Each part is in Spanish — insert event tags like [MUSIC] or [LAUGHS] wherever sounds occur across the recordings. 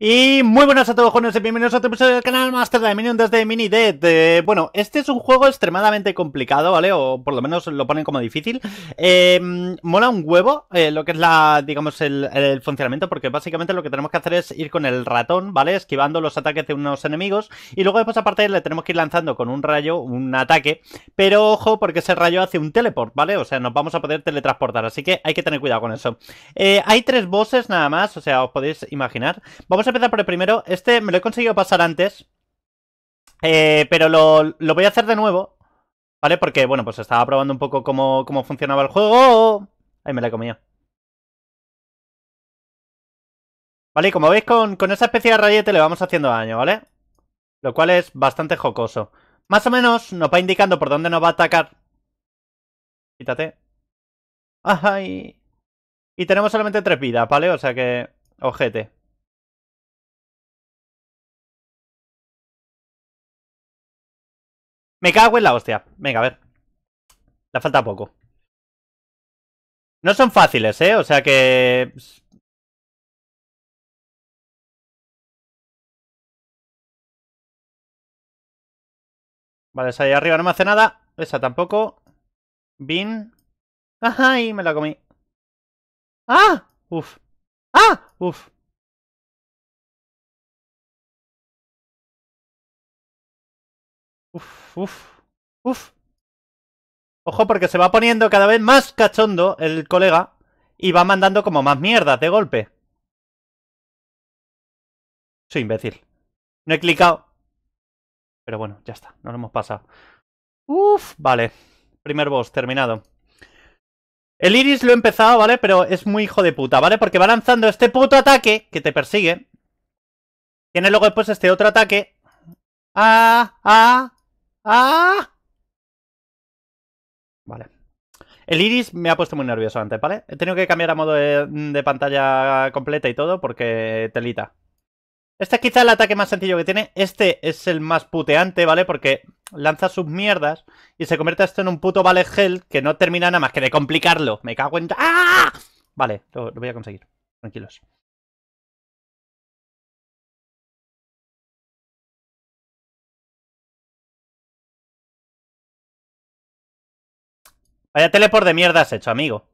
Y muy buenas a todos, jóvenes, bienvenidos a otro episodio del canal Master de desde Mini Dead. Eh, bueno, este es un juego extremadamente complicado, ¿vale? O por lo menos lo ponen como difícil. Eh, mola un huevo eh, lo que es la, digamos, el, funcionamiento, porque básicamente lo que tenemos que hacer es ir con el ratón, ¿vale? Esquivando los ataques de unos enemigos. Y luego después, aparte, le tenemos que ir lanzando con un rayo un ataque. Pero ojo, porque ese rayo hace un teleport, ¿vale? O sea, nos vamos a poder teletransportar, así que hay que tener cuidado con eso. hay tres bosses nada más, o sea, os podéis imaginar. Vamos Vamos a empezar por el primero. Este me lo he conseguido pasar antes. Eh, pero lo, lo, voy a hacer de nuevo. ¿Vale? Porque, bueno, pues estaba probando un poco cómo, cómo funcionaba el juego. Ahí me la he comido. Vale, y como veis, con, esa especie de rayete le vamos haciendo daño, ¿vale? Lo cual es bastante jocoso. Más o menos nos va indicando por dónde nos va a atacar. Quítate. Ay. Y tenemos solamente tres vidas, ¿vale? O sea que... Ojete. Me cago en la hostia. Venga, a ver. La falta poco. No son fáciles, ¿eh? O sea que... Vale, esa ahí arriba no me hace nada. Esa tampoco. Bin. ¡Ay! Me la comí. ¡Ah! ¡Uf! ¡Ah! ¡Uf! Uf, uf, uf. Ojo porque se va poniendo cada vez más cachondo el colega y va mandando como más mierdas de golpe. Soy imbécil. No he clicado. Pero bueno, ya está. No lo hemos pasado. Uf, vale. Primer boss, terminado. El Iris lo he empezado, ¿vale? Pero es muy hijo de puta, ¿vale? Porque va lanzando este puto ataque que te persigue. Tiene luego después este otro ataque. Ah, ah, ¡Ah! Vale. El iris me ha puesto muy nervioso antes, ¿vale? He tenido que cambiar a modo mm, de, pantalla completa y todo porque telita. Este es quizá el ataque más sencillo que tiene. Este es el más puteante, ¿vale? Porque lanza sus mierdas y se convierte esto en un puto vale gel que no termina nada más que de complicarlo. Me cago en... ¡Ah! Vale, lo voy a conseguir. Tranquilos. Vaya telepor de mierda has hecho, amigo.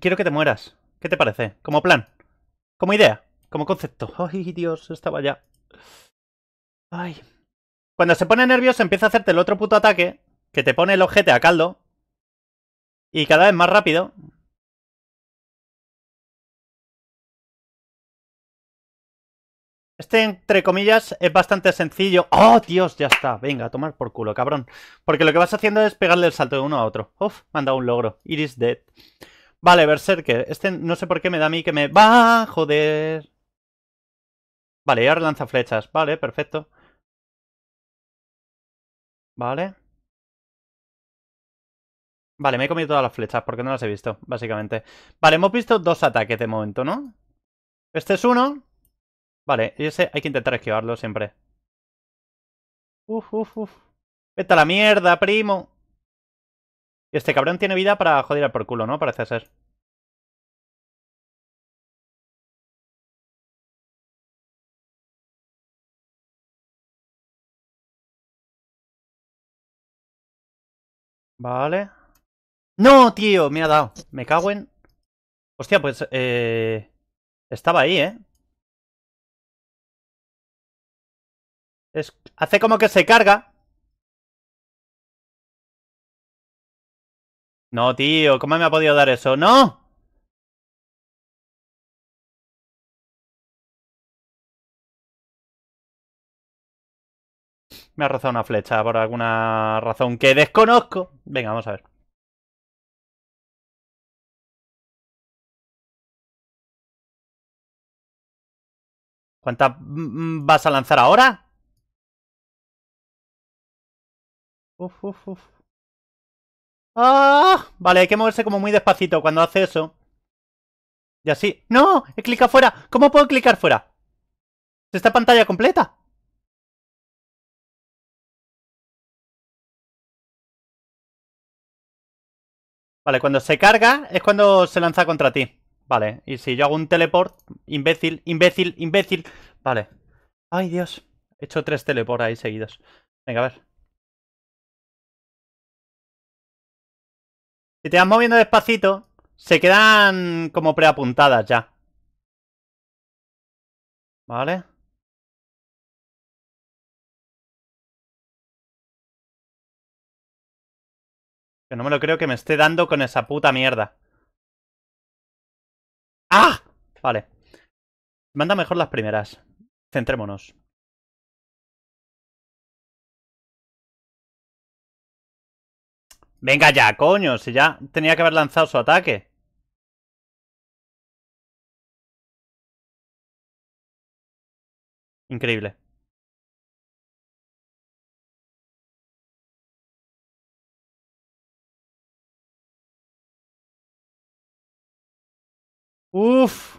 Quiero que te mueras. ¿Qué te parece? Como plan. Como idea. Como concepto. Ay, Dios, estaba ya. Ay. Cuando se pone nervioso empieza a hacerte el otro puto ataque que te pone el objeto a caldo. Y cada vez más rápido. Este, entre comillas, es bastante sencillo. ¡Oh, Dios! Ya está. Venga, a tomar por culo, cabrón. Porque lo que vas haciendo es pegarle el salto de uno a otro. Uf, me han dado un logro. Iris dead. Vale, Berserker. Este no sé por qué me da a mí que me... ¡Va! ¡Joder! Vale, y ahora lanza flechas. Vale, perfecto. Vale. Vale, me he comido todas las flechas porque no las he visto, básicamente. Vale, hemos visto dos ataques de momento, ¿no? Este es uno Vale, ese hay que intentar esquivarlo siempre. Uf, uf, uf. Vete a la mierda, primo. este cabrón tiene vida para joder al por culo, ¿no? Parece ser. Vale. ¡No, tío! Me ha dado. Me cago en... Hostia, pues... Eh, estaba ahí, ¿eh? hace como que se carga. No, tío, ¿cómo me ha podido dar eso? ¡No! Me ha rozado una flecha por alguna razón que desconozco. Venga, vamos a ver. ¿Cuántas vas a lanzar ahora? ¡Ah! Vale, hay que moverse como muy despacito cuando hace eso. Y así. ¡No! He clicado fuera. ¿Cómo puedo clicar fuera? ¿Esta pantalla completa? Vale, cuando se carga es cuando se lanza contra ti. Vale, y si yo hago un teleport, imbécil, imbécil, imbécil. Vale. Ay, Dios. He hecho tres teleport ahí seguidos. Venga, a ver. Si te vas moviendo despacito, se quedan como preapuntadas ya. ¿Vale? Que no me lo creo que me esté dando con esa puta mierda. ¡Ah! Vale. Manda mejor las primeras. Centrémonos. Venga ya, coño, si ya tenía que haber lanzado su ataque. Increíble. Uf.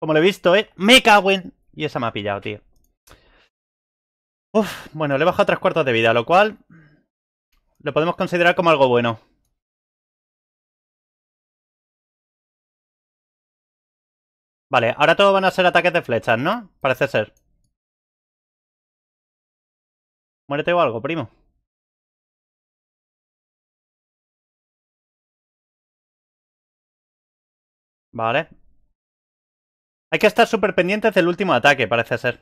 Como lo he visto, ¿eh? Me cago en... Y esa me ha pillado, tío. Uf. Bueno, le he bajado tres cuartos de vida, lo cual... Lo podemos considerar como algo bueno. Vale, ahora todo van a ser ataques de flechas, ¿no? Parece ser. Muérete o algo, primo. Vale. Hay que estar súper pendientes del último ataque, parece ser.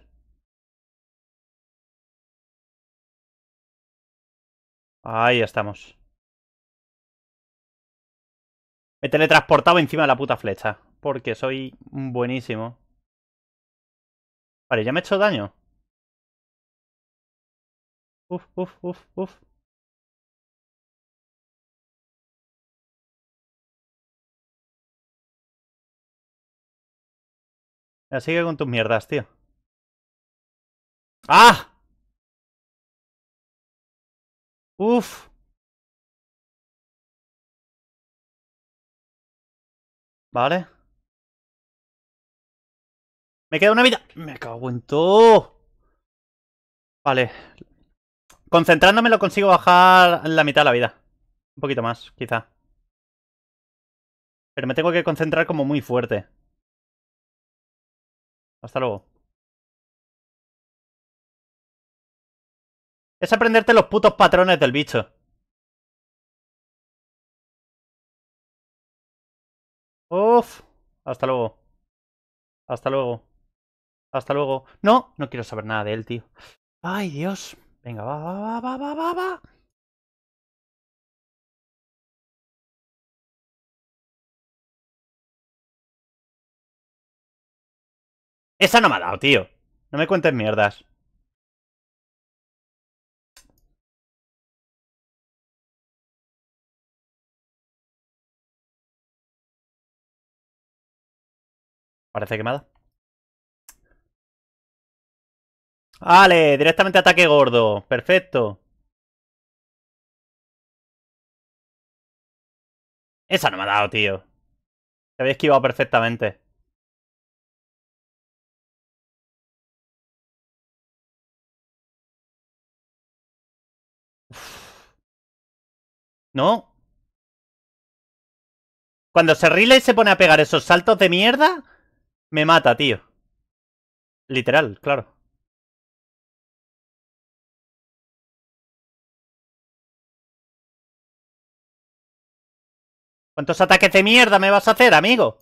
Ahí estamos. Me he teletransportado encima de la puta flecha. Porque soy buenísimo. Vale, ya me he hecho daño. Uf, uf, uf, uf. Ya sigue con tus mierdas, tío. ¡Ah! Uf. Vale. Me queda una vida. Me cago en todo. Vale. Concentrándome lo consigo bajar la mitad de la vida. Un poquito más, quizá. Pero me tengo que concentrar como muy fuerte. Hasta luego. Es aprenderte los putos patrones del bicho. Uf. Hasta luego. Hasta luego. Hasta luego. No, no quiero saber nada de él, tío. Ay, Dios. Venga, va, va, va, va, va, va, va. Esa no me ha dado, tío. No me cuentes mierdas. Parece quemada. ¡Ale! directamente ataque gordo. Perfecto. Esa no me ha dado, tío. Te había esquivado perfectamente. No. Cuando se rila y se pone a pegar esos saltos de mierda, me mata, tío. Literal, claro. ¿Cuántos ataques de mierda me vas a hacer, amigo?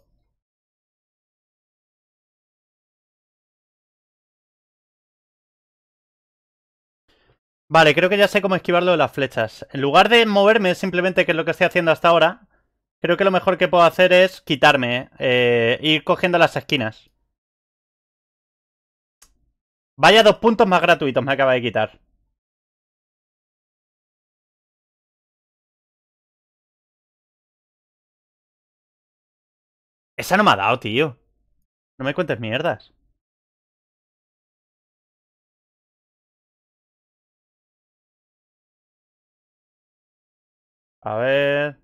Vale, creo que ya sé cómo esquivarlo de las flechas. En lugar de moverme, simplemente, que es lo que estoy haciendo hasta ahora, Creo que lo mejor que puedo hacer es quitarme, eh, ir cogiendo las esquinas. Vaya dos puntos más gratuitos me acaba de quitar. Esa no me ha dado, tío. No me cuentes mierdas. A ver...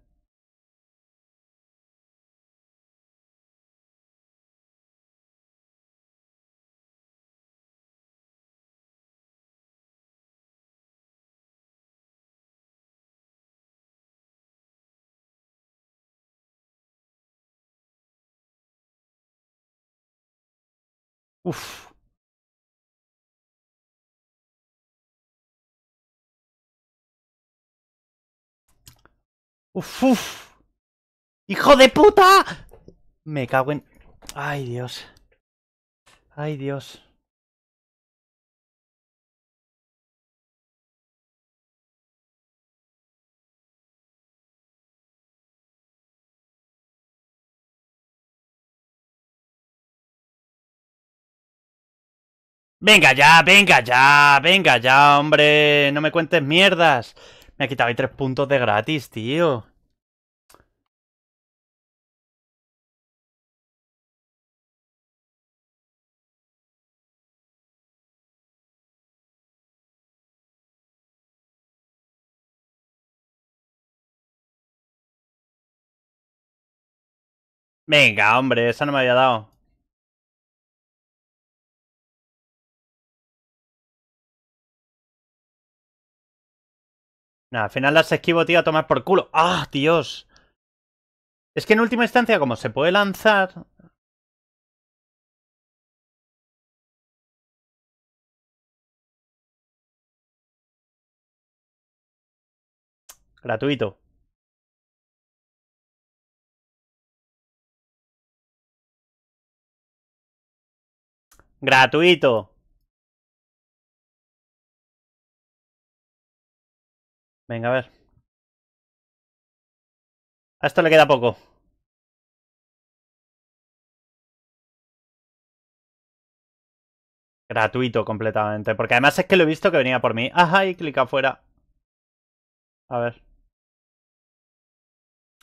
Uf. Uf, ¡Hijo de puta! Me cago en... Ay, Dios. Ay, Dios. Venga ya, venga ya, venga ya, hombre. No me cuentes mierdas. Me ha quitado ahí tres puntos de gratis, tío. Venga, hombre, esa no me había dado. Nah, al final las esquivo, tío, a tomar por culo. ¡Ah, Dios! Es que en última instancia, como se puede lanzar... Gratuito. Gratuito. Venga, a ver. A esto le queda poco. Gratuito completamente. Porque además es que lo he visto que venía por mí. Ajá, y clic afuera. A ver.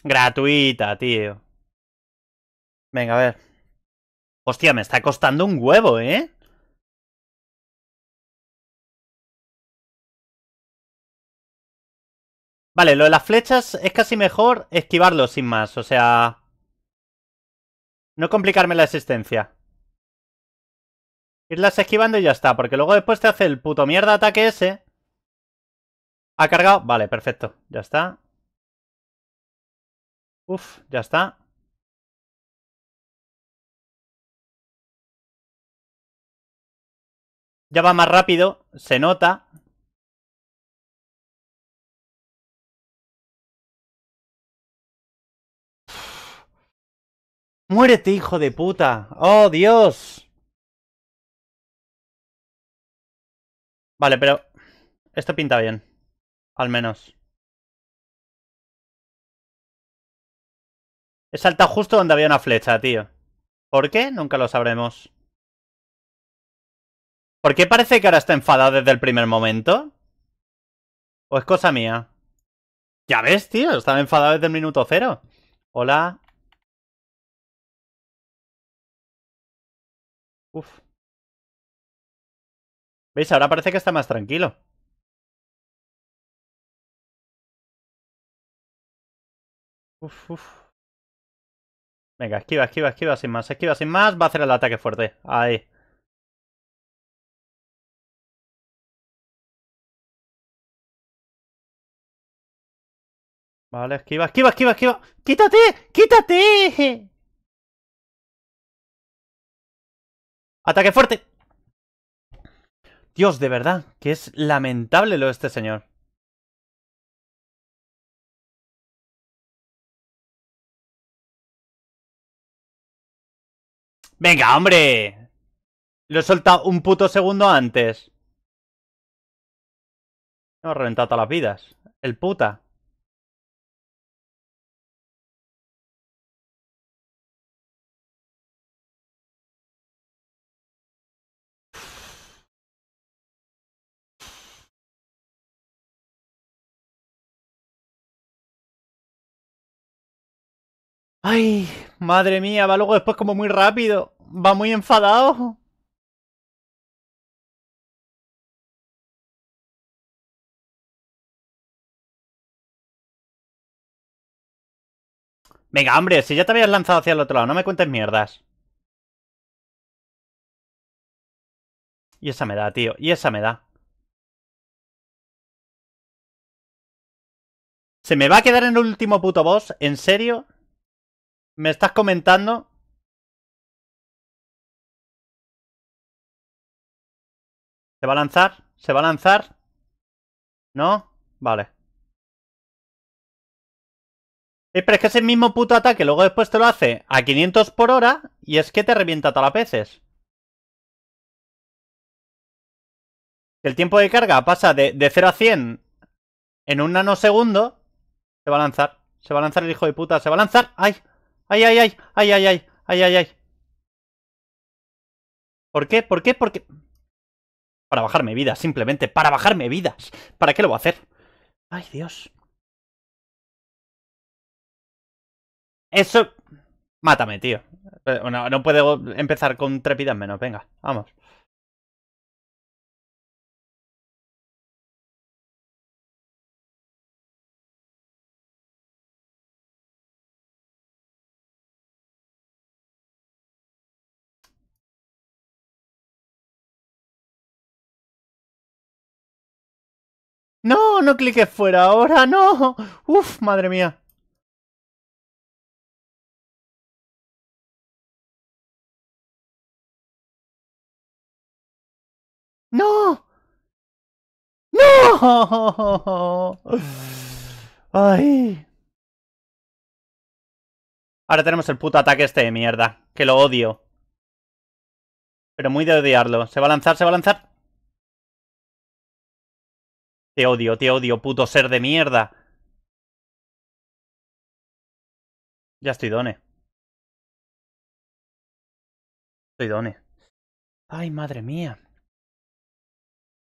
Gratuita, tío. Venga, a ver. Hostia, me está costando un huevo, ¿eh? Vale, lo de las flechas es casi mejor esquivarlo sin más, o sea... No complicarme la existencia. Irlas esquivando y ya está, porque luego después te hace el puto mierda ataque ese. ¿Ha cargado? Vale, perfecto, ya está. Uf, ya está. Ya va más rápido, se nota, Muérete, hijo de puta. ¡Oh, Dios! Vale, pero... Esto pinta bien. Al menos. He saltado justo donde había una flecha, tío. ¿Por qué? Nunca lo sabremos. ¿Por qué parece que ahora está enfadado desde el primer momento? ¿O es cosa mía? Ya ves, tío. Estaba enfadado desde el minuto cero. Hola. Uf. ¿Veis? Ahora parece que está más tranquilo. Uf, Venga, esquiva, esquiva, esquiva, sin más, esquiva, sin más. Va a hacer el ataque fuerte. Ahí. Vale, esquiva, esquiva, esquiva, esquiva. ¡Quítate! ¡Quítate! ¡Ataque fuerte! Dios, de verdad, que es lamentable lo de este señor. ¡Venga, hombre! Lo he soltado un puto segundo antes. Me ha reventado todas las vidas. El puta. Ay, madre mía, va luego después como muy rápido. Va muy enfadado. Venga, hombre, si ya te habías lanzado hacia el otro lado, no me cuentes mierdas. Y esa me da, tío. Y esa me da. ¿Se me va a quedar en el último puto boss? ¿En serio? me estás comentando. ¿Se va a lanzar? ¿Se va a lanzar? ¿No? Vale. pero es que ese mismo puto ataque luego después te lo hace a 500 por hora y es que te revienta talapeces. el tiempo de carga pasa de, de, 0 a 100 en un nanosegundo, se va a lanzar. Se va a lanzar el hijo de puta, se va a lanzar. ¡Ay! ¡Ay, ay, ay! ¡Ay, ay, ay! ¡Ay, ay, ay! ¿Por qué? ¿Por qué? ¿Por qué? Para bajarme vidas, simplemente. ¡Para bajarme vidas! ¿Para qué lo voy a hacer? ¡Ay, Dios! Eso... Mátame, tío. No, no puedo empezar con trepidas menos. Venga, vamos. no clique fuera, ahora no. Uf, madre mía. ¡No! ¡No! ¡Ay! Ahora tenemos el puto ataque este de mierda. Que lo odio. Pero muy de odiarlo. Se va a lanzar, se va a lanzar. Te odio, te odio, puto ser de mierda. Ya estoy done. Estoy done. Ay, madre mía.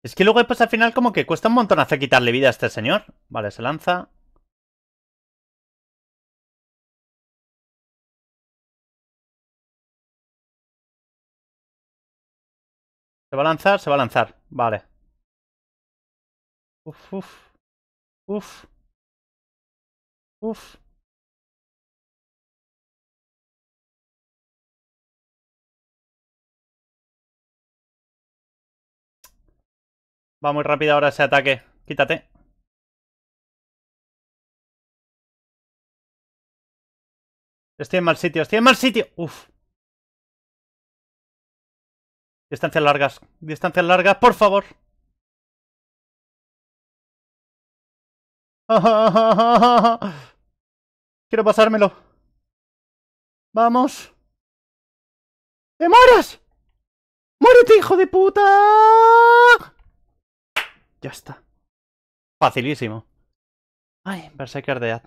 Es que luego después pues, al final como que cuesta un montón hacer quitarle vida a este señor. Vale, se lanza. Se va a lanzar, se va a lanzar. Vale. Uf, uf. Uf. Uf. Va muy rápido ahora ese ataque. Quítate. Estoy en mal sitio, estoy en mal sitio. Uf. Distancias largas. Distancias largas, por favor. [LAUGHS] Quiero pasármelo. Vamos. ¡Te moras! ¡Muérete, hijo de puta! Ya está. Facilísimo. Ay, Berserker de Ya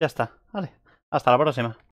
está. Vale. Hasta la próxima.